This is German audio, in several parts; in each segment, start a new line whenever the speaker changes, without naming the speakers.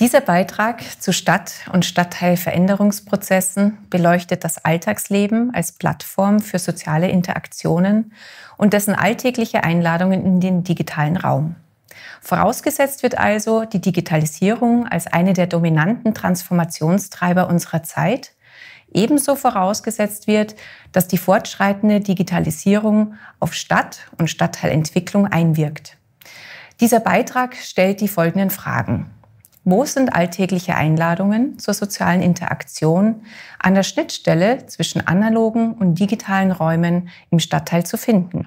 Dieser Beitrag zu Stadt- und Stadtteilveränderungsprozessen beleuchtet das Alltagsleben als Plattform für soziale Interaktionen und dessen alltägliche Einladungen in den digitalen Raum. Vorausgesetzt wird also die Digitalisierung als eine der dominanten Transformationstreiber unserer Zeit, ebenso vorausgesetzt wird, dass die fortschreitende Digitalisierung auf Stadt- und Stadtteilentwicklung einwirkt. Dieser Beitrag stellt die folgenden Fragen. Wo sind alltägliche Einladungen zur sozialen Interaktion an der Schnittstelle zwischen analogen und digitalen Räumen im Stadtteil zu finden?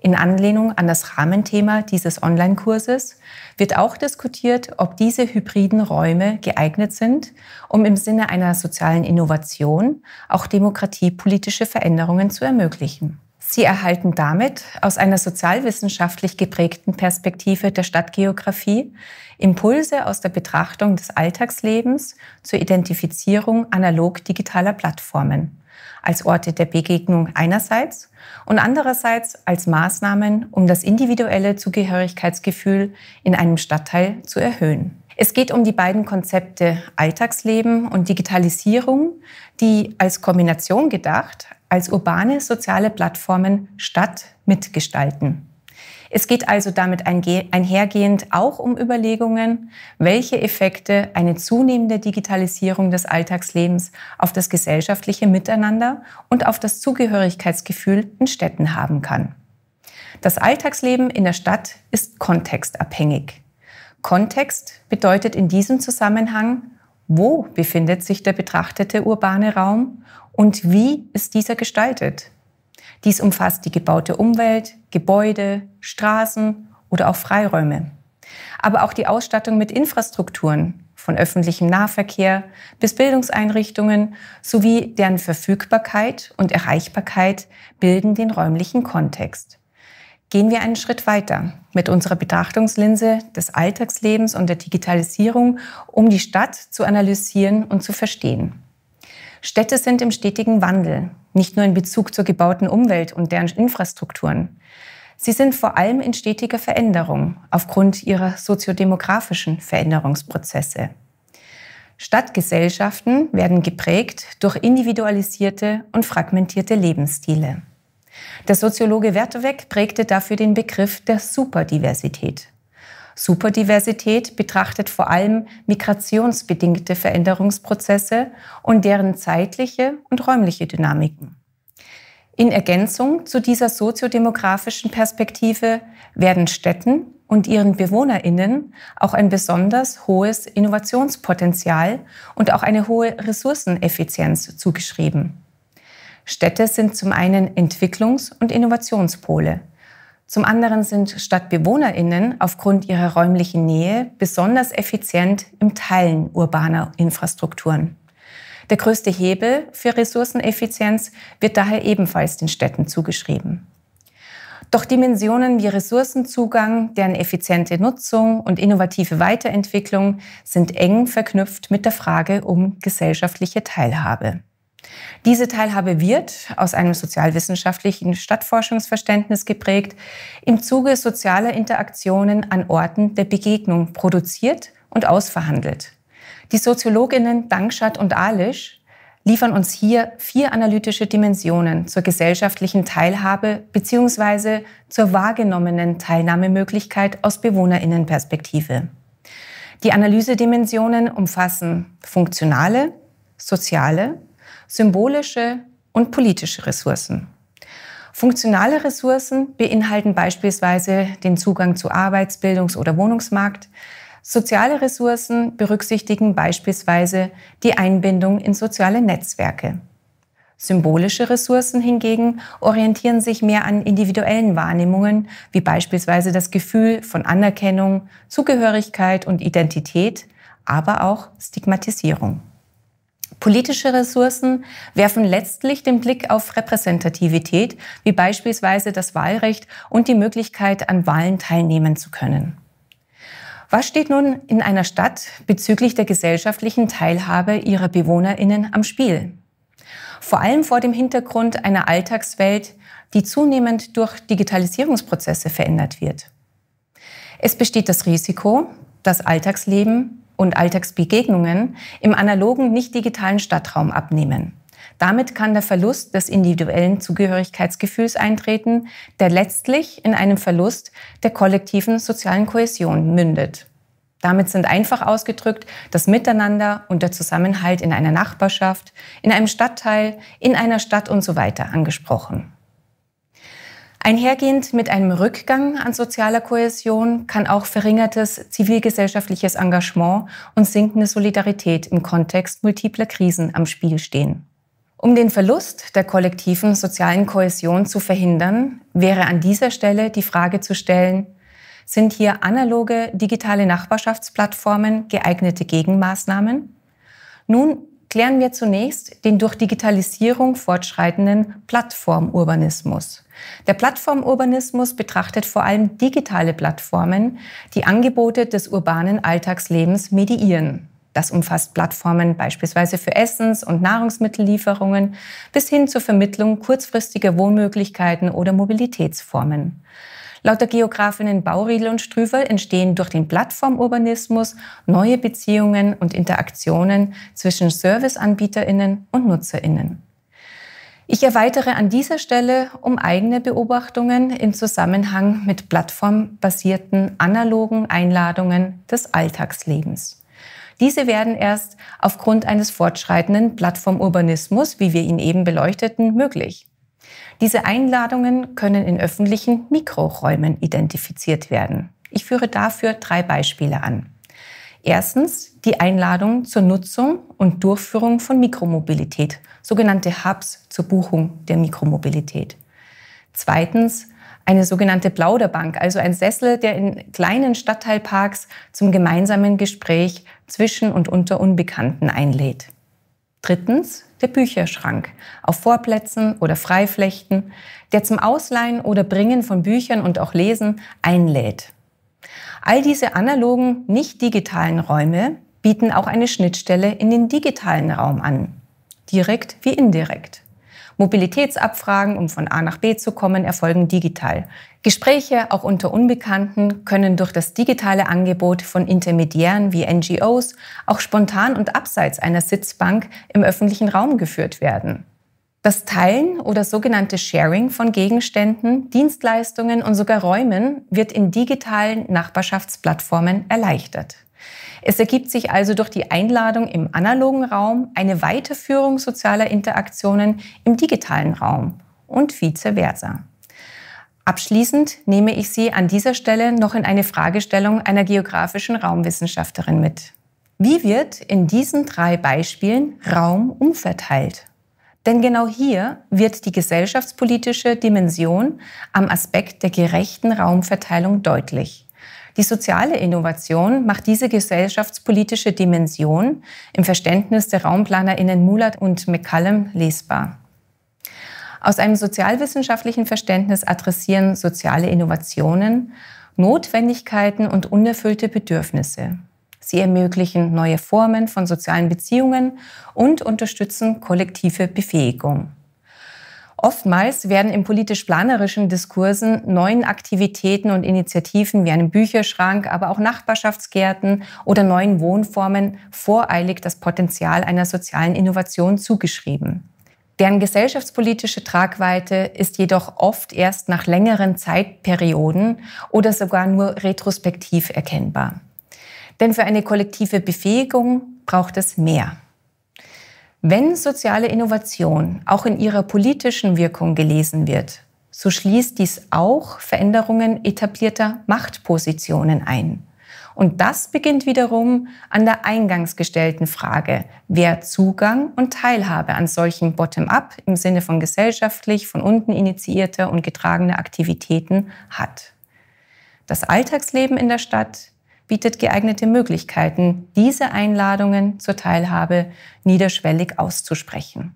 In Anlehnung an das Rahmenthema dieses Online-Kurses wird auch diskutiert, ob diese hybriden Räume geeignet sind, um im Sinne einer sozialen Innovation auch demokratiepolitische Veränderungen zu ermöglichen. Sie erhalten damit aus einer sozialwissenschaftlich geprägten Perspektive der Stadtgeografie Impulse aus der Betrachtung des Alltagslebens zur Identifizierung analog digitaler Plattformen als Orte der Begegnung einerseits und andererseits als Maßnahmen, um das individuelle Zugehörigkeitsgefühl in einem Stadtteil zu erhöhen. Es geht um die beiden Konzepte Alltagsleben und Digitalisierung, die als Kombination gedacht als urbane soziale Plattformen Stadt mitgestalten. Es geht also damit einhergehend auch um Überlegungen, welche Effekte eine zunehmende Digitalisierung des Alltagslebens auf das gesellschaftliche Miteinander und auf das Zugehörigkeitsgefühl in Städten haben kann. Das Alltagsleben in der Stadt ist kontextabhängig. Kontext bedeutet in diesem Zusammenhang wo befindet sich der betrachtete urbane Raum und wie ist dieser gestaltet? Dies umfasst die gebaute Umwelt, Gebäude, Straßen oder auch Freiräume. Aber auch die Ausstattung mit Infrastrukturen, von öffentlichem Nahverkehr bis Bildungseinrichtungen sowie deren Verfügbarkeit und Erreichbarkeit bilden den räumlichen Kontext gehen wir einen Schritt weiter mit unserer Betrachtungslinse des Alltagslebens und der Digitalisierung, um die Stadt zu analysieren und zu verstehen. Städte sind im stetigen Wandel, nicht nur in Bezug zur gebauten Umwelt und deren Infrastrukturen. Sie sind vor allem in stetiger Veränderung aufgrund ihrer soziodemografischen Veränderungsprozesse. Stadtgesellschaften werden geprägt durch individualisierte und fragmentierte Lebensstile. Der Soziologe Werteweg prägte dafür den Begriff der Superdiversität. Superdiversität betrachtet vor allem migrationsbedingte Veränderungsprozesse und deren zeitliche und räumliche Dynamiken. In Ergänzung zu dieser soziodemografischen Perspektive werden Städten und ihren Bewohnerinnen auch ein besonders hohes Innovationspotenzial und auch eine hohe Ressourceneffizienz zugeschrieben. Städte sind zum einen Entwicklungs- und Innovationspole. Zum anderen sind Stadtbewohnerinnen aufgrund ihrer räumlichen Nähe besonders effizient im Teilen urbaner Infrastrukturen. Der größte Hebel für Ressourceneffizienz wird daher ebenfalls den Städten zugeschrieben. Doch Dimensionen wie Ressourcenzugang, deren effiziente Nutzung und innovative Weiterentwicklung sind eng verknüpft mit der Frage um gesellschaftliche Teilhabe. Diese Teilhabe wird aus einem sozialwissenschaftlichen Stadtforschungsverständnis geprägt, im Zuge sozialer Interaktionen an Orten der Begegnung produziert und ausverhandelt. Die Soziologinnen Dankschat und Alisch liefern uns hier vier analytische Dimensionen zur gesellschaftlichen Teilhabe bzw. zur wahrgenommenen Teilnahmemöglichkeit aus Bewohnerinnenperspektive. Die Analysedimensionen umfassen funktionale, soziale, symbolische und politische Ressourcen. Funktionale Ressourcen beinhalten beispielsweise den Zugang zu Arbeits-, Bildungs- oder Wohnungsmarkt. Soziale Ressourcen berücksichtigen beispielsweise die Einbindung in soziale Netzwerke. Symbolische Ressourcen hingegen orientieren sich mehr an individuellen Wahrnehmungen, wie beispielsweise das Gefühl von Anerkennung, Zugehörigkeit und Identität, aber auch Stigmatisierung. Politische Ressourcen werfen letztlich den Blick auf Repräsentativität, wie beispielsweise das Wahlrecht und die Möglichkeit, an Wahlen teilnehmen zu können. Was steht nun in einer Stadt bezüglich der gesellschaftlichen Teilhabe ihrer Bewohnerinnen am Spiel? Vor allem vor dem Hintergrund einer Alltagswelt, die zunehmend durch Digitalisierungsprozesse verändert wird. Es besteht das Risiko, das Alltagsleben und Alltagsbegegnungen im analogen, nicht digitalen Stadtraum abnehmen. Damit kann der Verlust des individuellen Zugehörigkeitsgefühls eintreten, der letztlich in einem Verlust der kollektiven sozialen Kohäsion mündet. Damit sind einfach ausgedrückt das Miteinander und der Zusammenhalt in einer Nachbarschaft, in einem Stadtteil, in einer Stadt und so weiter angesprochen. Einhergehend mit einem Rückgang an sozialer Kohäsion kann auch verringertes zivilgesellschaftliches Engagement und sinkende Solidarität im Kontext multipler Krisen am Spiel stehen. Um den Verlust der kollektiven sozialen Kohäsion zu verhindern, wäre an dieser Stelle die Frage zu stellen, sind hier analoge digitale Nachbarschaftsplattformen geeignete Gegenmaßnahmen? Nun klären wir zunächst den durch Digitalisierung fortschreitenden Plattformurbanismus. Der Plattformurbanismus betrachtet vor allem digitale Plattformen, die Angebote des urbanen Alltagslebens mediieren. Das umfasst Plattformen beispielsweise für Essens- und Nahrungsmittellieferungen bis hin zur Vermittlung kurzfristiger Wohnmöglichkeiten oder Mobilitätsformen. Laut der Geografinnen Bauriedel und Strüfer entstehen durch den Plattformurbanismus neue Beziehungen und Interaktionen zwischen Serviceanbieterinnen und Nutzerinnen. Ich erweitere an dieser Stelle um eigene Beobachtungen im Zusammenhang mit plattformbasierten analogen Einladungen des Alltagslebens. Diese werden erst aufgrund eines fortschreitenden Plattformurbanismus, wie wir ihn eben beleuchteten, möglich. Diese Einladungen können in öffentlichen Mikroräumen identifiziert werden. Ich führe dafür drei Beispiele an. Erstens die Einladung zur Nutzung und Durchführung von Mikromobilität, sogenannte Hubs zur Buchung der Mikromobilität. Zweitens eine sogenannte Plauderbank, also ein Sessel, der in kleinen Stadtteilparks zum gemeinsamen Gespräch zwischen und unter Unbekannten einlädt. Drittens der Bücherschrank, auf Vorplätzen oder Freiflechten, der zum Ausleihen oder Bringen von Büchern und auch Lesen einlädt. All diese analogen, nicht digitalen Räume bieten auch eine Schnittstelle in den digitalen Raum an, direkt wie indirekt. Mobilitätsabfragen, um von A nach B zu kommen, erfolgen digital. Gespräche, auch unter Unbekannten, können durch das digitale Angebot von Intermediären wie NGOs auch spontan und abseits einer Sitzbank im öffentlichen Raum geführt werden. Das Teilen oder sogenannte Sharing von Gegenständen, Dienstleistungen und sogar Räumen wird in digitalen Nachbarschaftsplattformen erleichtert. Es ergibt sich also durch die Einladung im analogen Raum eine Weiterführung sozialer Interaktionen im digitalen Raum und vice versa. Abschließend nehme ich Sie an dieser Stelle noch in eine Fragestellung einer geografischen Raumwissenschaftlerin mit. Wie wird in diesen drei Beispielen Raum umverteilt? Denn genau hier wird die gesellschaftspolitische Dimension am Aspekt der gerechten Raumverteilung deutlich. Die soziale Innovation macht diese gesellschaftspolitische Dimension im Verständnis der RaumplanerInnen Mulat und McCallum lesbar. Aus einem sozialwissenschaftlichen Verständnis adressieren soziale Innovationen Notwendigkeiten und unerfüllte Bedürfnisse. Sie ermöglichen neue Formen von sozialen Beziehungen und unterstützen kollektive Befähigung. Oftmals werden in politisch-planerischen Diskursen neuen Aktivitäten und Initiativen wie einem Bücherschrank, aber auch Nachbarschaftsgärten oder neuen Wohnformen voreilig das Potenzial einer sozialen Innovation zugeschrieben. Deren gesellschaftspolitische Tragweite ist jedoch oft erst nach längeren Zeitperioden oder sogar nur retrospektiv erkennbar. Denn für eine kollektive Befähigung braucht es mehr. Wenn soziale Innovation auch in ihrer politischen Wirkung gelesen wird, so schließt dies auch Veränderungen etablierter Machtpositionen ein. Und das beginnt wiederum an der eingangs gestellten Frage, wer Zugang und Teilhabe an solchen Bottom-up im Sinne von gesellschaftlich von unten initiierter und getragener Aktivitäten hat. Das Alltagsleben in der Stadt, bietet geeignete Möglichkeiten, diese Einladungen zur Teilhabe niederschwellig auszusprechen.